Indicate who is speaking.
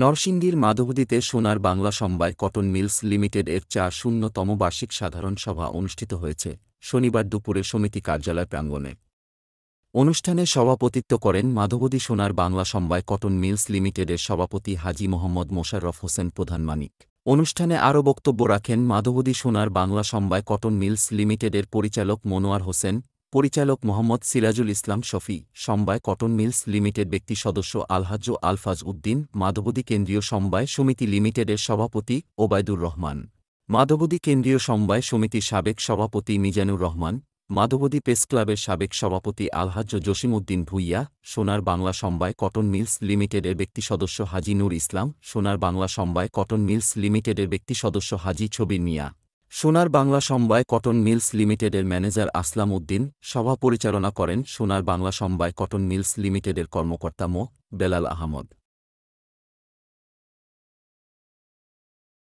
Speaker 1: নরসিংদীর মাধবদীতে সোনার বাংলা সমবায় কটন মিলস লিমিটেড এর চার শূন্যতম বার্ষিক সাধারণ সভা অনুষ্ঠিত হয়েছে শনিবার দুপুরে সমিতি কার্যালয় প্রাঙ্গণে অনুষ্ঠানে সভাপতিত্ব করেন মাধবদী সোনার বাংলা সমবায় কটন মিলস লিমিটেডের সভাপতি হাজি মোহাম্মদ মোশাররফ হোসেন প্রধান মানিক অনুষ্ঠানে আরও বক্তব্য রাখেন মাধবদী সোনার বাংলা সমবায় কটন মিলস লিমিটেডের পরিচালক মনোয়ার হোসেন পরিচালক মোহাম্মদ সিরাজুল ইসলাম শফি সমবায় কটন মিলস লিমিটেড ব্যক্তি সদস্য আলহাজ আলফাজ উদ্দিন মাধবদী কেন্দ্রীয় সমবায় সমিতি লিমিটেডের সভাপতি ওবায়দুর রহমান মাধবদী কেন্দ্রীয় সমবায় সমিতির সাবেক সভাপতি মিজানুর রহমান মাধবদী প্রেস ক্লাবের সাবেক সভাপতি আলহাজ্য জসিমউদ্দিন ভুইয়া সোনার বাংলা সমবায় কটন মিলস লিমিটেডের ব্যক্তি সদস্য হাজি নুর ইসলাম সোনার বাংলা সমবায় কটন মিলস লিমিটেডের ব্যক্তি সদস্য হাজি ছবির মিয়া সোনার বাংলা সমবায় কটন মিলস লিমিটেডের ম্যানেজার আসলাম উদ্দিন সভা পরিচালনা করেন সোনার বাংলা সমবায় কটন মিলস লিমিটেডের কর্মকর্তা মো বেলাল আহমদ